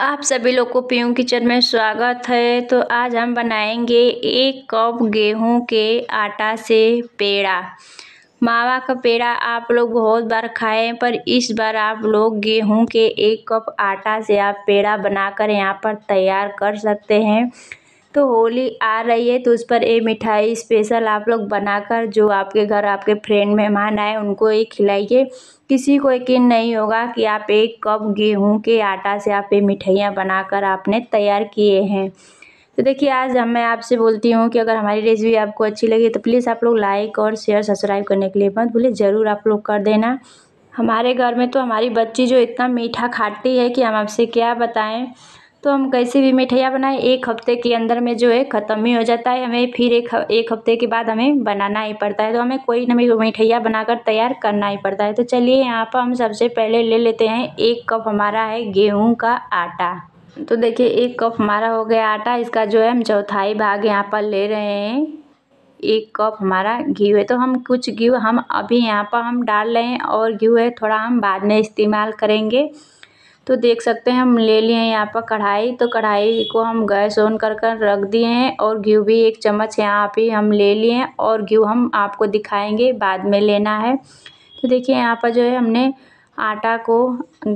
आप सभी लोग को पीयू किचन में स्वागत है तो आज हम बनाएंगे एक कप गेहूं के आटा से पेड़ा मावा का पेड़ा आप लोग बहुत बार खाए हैं पर इस बार आप लोग गेहूं के एक कप आटा से आप पेड़ा बनाकर यहाँ पर तैयार कर सकते हैं तो होली आ रही है तो उस पर ये मिठाई स्पेशल आप लोग बनाकर जो आपके घर आपके फ्रेंड मेहमान आए उनको ये खिलाइए किसी को यकीन नहीं होगा कि आप एक कप गेहूं के आटा से आप ये मिठाइयाँ बनाकर आपने तैयार किए हैं तो देखिए आज हम मैं आपसे बोलती हूँ कि अगर हमारी रेसिपी आपको अच्छी लगी तो प्लीज़ आप लोग लाइक और शेयर सब्सक्राइब करने के लिए मत भूलिए ज़रूर आप लोग कर देना हमारे घर में तो हमारी बच्ची जो इतना मीठा खाती है कि हम आपसे क्या बताएं तो हम कैसे भी मिठाइयाँ बनाएँ एक हफ़्ते के अंदर में जो है ख़त्म ही हो जाता है हमें फिर एक एक हफ़्ते के बाद हमें बनाना ही पड़ता है तो हमें कोई ना मिठाइयाँ बनाकर तैयार करना ही पड़ता है तो चलिए यहाँ पर हम सबसे पहले ले लेते हैं एक कप हमारा है गेहूँ का आटा तो देखिए एक कप हमारा हो गया आटा इसका जो है हम चौथाई भाग यहाँ पर ले रहे हैं एक कप हमारा घी है तो हम कुछ घी हम अभी यहाँ पर हम डाल रहे हैं और घी है थोड़ा हम बाद में इस्तेमाल करेंगे तो देख सकते हैं हम ले लिए हैं यहाँ पर कढ़ाई तो कढ़ाई को हम गैस ऑन कर कर रख दिए हैं और घी भी एक चम्मच यहाँ पे हम ले लिए हैं और घी हम आपको दिखाएंगे बाद में लेना है तो देखिए यहाँ पर जो है हमने आटा को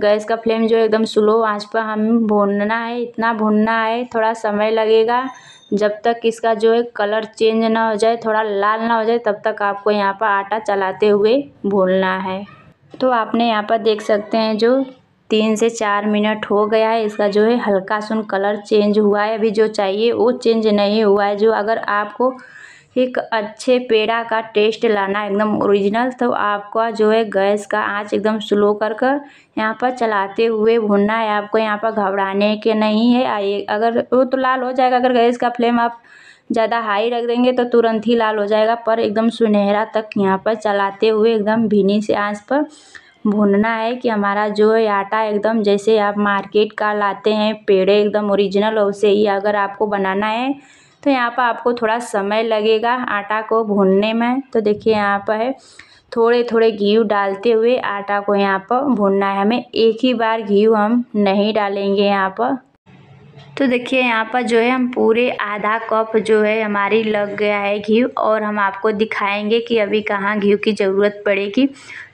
गैस का फ्लेम जो है एकदम स्लो आंच पर हम भूनना है इतना भूनना है थोड़ा समय लगेगा जब तक इसका जो है कलर चेंज ना हो जाए थोड़ा लाल ना हो जाए तब तक आपको यहाँ पर आटा चलाते हुए भूनना है तो आपने यहाँ पर देख सकते हैं जो तीन से चार मिनट हो गया है इसका जो है हल्का सुन कलर चेंज हुआ है अभी जो चाहिए वो चेंज नहीं हुआ है जो अगर आपको एक अच्छे पेड़ा का टेस्ट लाना है एकदम ओरिजिनल तो आपका जो है गैस का आंच एकदम स्लो कर कर यहाँ पर चलाते हुए भुनना है आपको यहाँ पर घबराने के नहीं है आइए अगर वो तो लाल हो जाएगा अगर गैस का फ्लेम आप ज़्यादा हाई रख देंगे तो तुरंत ही लाल हो जाएगा पर एकदम सुनहरा तक यहाँ पर चलाते हुए एकदम भीनी से आँच पर भूनना है कि हमारा जो है आटा एकदम जैसे आप मार्केट का लाते हैं पेड़े एकदम ओरिजिनल उसे ही अगर आपको बनाना है तो यहाँ पर आपको थोड़ा समय लगेगा आटा को भूनने में तो देखिए यहाँ पर है थोड़े थोड़े घी डालते हुए आटा को यहाँ पर भूनना है हमें एक ही बार घी हम नहीं डालेंगे यहाँ पर तो देखिए यहाँ पर जो है हम पूरे आधा कप जो है हमारी लग गया है घी और हम आपको दिखाएंगे कि अभी कहाँ घी की ज़रूरत पड़ेगी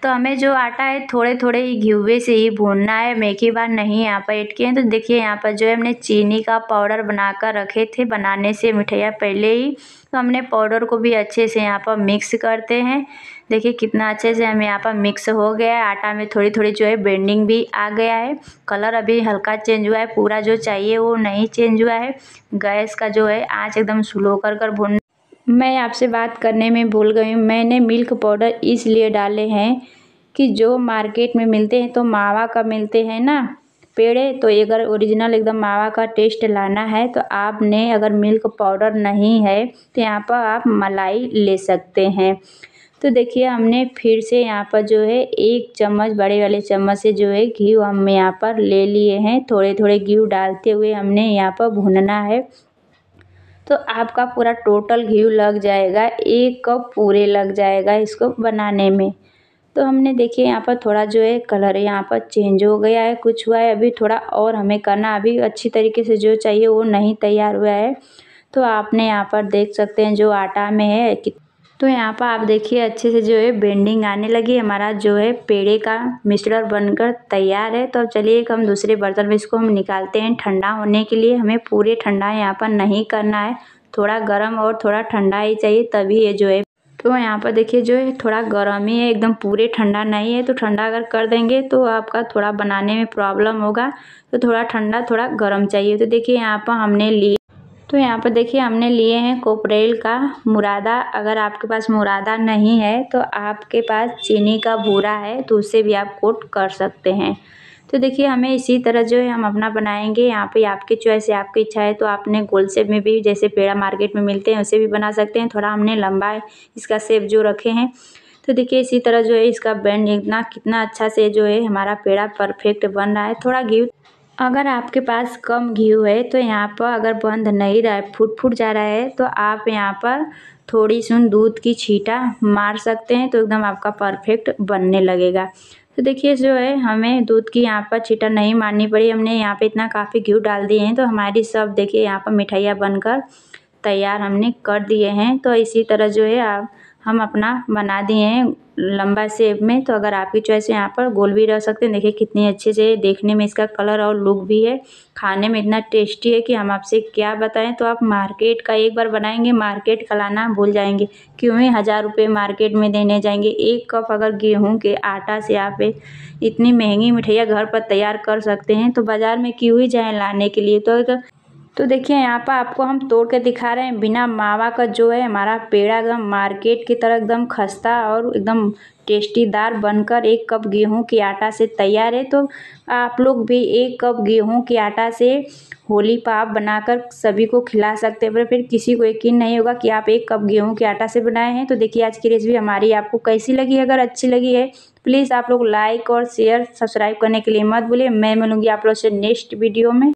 तो हमें जो आटा है थोड़े थोड़े ही घीवे से ही भूनना है मेकी बार नहीं यहाँ पर इटके हैं तो देखिए यहाँ पर जो है हमने चीनी का पाउडर बनाकर रखे थे बनाने से मिठाइयाँ पहले ही तो हमने पाउडर को भी अच्छे से यहाँ पर मिक्स करते हैं देखिए कितना अच्छे से हमें यहाँ पर मिक्स हो गया है आटा में थोड़ी थोड़ी जो है बेंडिंग भी आ गया है कलर अभी हल्का चेंज हुआ है पूरा जो चाहिए वो नहीं चेंज हुआ है गैस का जो है आँच एकदम स्लो कर कर भून मैं आपसे बात करने में भूल गई हूँ मैंने मिल्क पाउडर इसलिए डाले हैं कि जो मार्केट में मिलते हैं तो मावा का मिलते हैं ना पेड़े तो अगर ओरिजिनल एकदम मावा का टेस्ट लाना है तो आपने अगर मिल्क पाउडर नहीं है तो यहाँ पर आप मलाई ले सकते हैं तो देखिए हमने फिर से यहाँ पर जो है एक चम्मच बड़े वाले चम्मच से जो है घी हम यहाँ पर ले लिए हैं थोड़े थोड़े घी डालते हुए हमने यहाँ पर भुनना है तो आपका पूरा टोटल घी लग जाएगा एक कप पूरे लग जाएगा इसको बनाने में तो हमने देखिए यहाँ पर थोड़ा जो है कलर यहाँ पर चेंज हो गया है कुछ हुआ है अभी थोड़ा और हमें करना अभी अच्छी तरीके से जो चाहिए वो नहीं तैयार हुआ है तो आपने यहाँ पर देख सकते हैं जो आटा में है तो यहाँ पर आप देखिए अच्छे से जो है बेंडिंग आने लगी हमारा जो है पेड़े का मिश्रण बनकर तैयार है तो अब चलिए एक हम दूसरे बर्तन में इसको हम निकालते हैं ठंडा होने के लिए हमें पूरे ठंडा यहाँ पर नहीं करना है थोड़ा गर्म और थोड़ा ठंडा ही चाहिए तभी ये जो है तो यहाँ पर देखिए जो है थोड़ा गर्म ही है एकदम पूरे ठंडा नहीं है तो ठंडा अगर कर देंगे तो आपका थोड़ा बनाने में प्रॉब्लम होगा तो थोड़ा ठंडा थोड़ा गर्म चाहिए तो देखिए यहाँ पर हमने लिए तो यहाँ पर देखिए हमने लिए हैं कोपरेल का मुरादा अगर आपके पास मुरादा नहीं है तो आपके पास चीनी का भूरा है तो उससे भी आप कोट कर सकते हैं तो देखिए हमें इसी तरह जो है हम अपना बनाएंगे यहाँ पे आपकी चॉइस है आपकी इच्छा है तो आपने गोल सेप में भी जैसे पेड़ा मार्केट में मिलते हैं उसे भी बना सकते हैं थोड़ा हमने लंबा है इसका सेप जो रखे हैं तो देखिए इसी तरह जो है इसका बैंड इतना कितना अच्छा से जो है हमारा पेड़ा परफेक्ट बन रहा है थोड़ा घी अगर आपके पास कम घी है तो यहाँ पर अगर बंद नहीं रहा है फूट फूट जा रहा है तो आप यहाँ पर थोड़ी सुन दूध की छीटा मार सकते हैं तो एकदम आपका परफेक्ट बनने लगेगा तो देखिए जो है हमें दूध की यहाँ पर छीटा नहीं मारनी पड़ी हमने यहाँ पे इतना काफ़ी घी डाल दिए हैं तो हमारी सब देखिए यहाँ पर मिठाइयाँ बनकर तैयार हमने कर दिए हैं तो इसी तरह जो है आप हम अपना बना दिए हैं लंबा सेप में तो अगर आपकी चॉइस है यहाँ पर गोल भी रह सकते हैं देखिए कितनी अच्छे से देखने में इसका कलर और लुक भी है खाने में इतना टेस्टी है कि हम आपसे क्या बताएं तो आप मार्केट का एक बार बनाएंगे मार्केट का लाना भूल जाएंगे क्यों ही हज़ार रुपये मार्केट में देने जाएंगे एक कप अगर गेहूँ के आटा से आप इतनी महंगी मिठाइयाँ घर पर तैयार कर सकते हैं तो बाज़ार में क्यों ही जाएँ लाने के लिए तो अगर तो देखिए यहाँ पर आपको हम तोड़ के दिखा रहे हैं बिना मावा का जो है हमारा पेड़ा एकदम मार्केट की तरह एकदम खस्ता और एकदम टेस्टीदार बनकर एक कप गेहूं के आटा से तैयार है तो आप लोग भी एक कप गेहूं के आटा से होली पाप बनाकर सभी को खिला सकते हैं पर फिर किसी को यकीन नहीं होगा कि आप एक कप गेहूं के आटा से बनाए हैं तो देखिए आज की रेसिपी हमारी आपको कैसी लगी अगर अच्छी लगी है प्लीज़ आप लोग लाइक और शेयर सब्सक्राइब करने के लिए मत भूलिए मैं मिलूँगी आप लोग से नेक्स्ट वीडियो में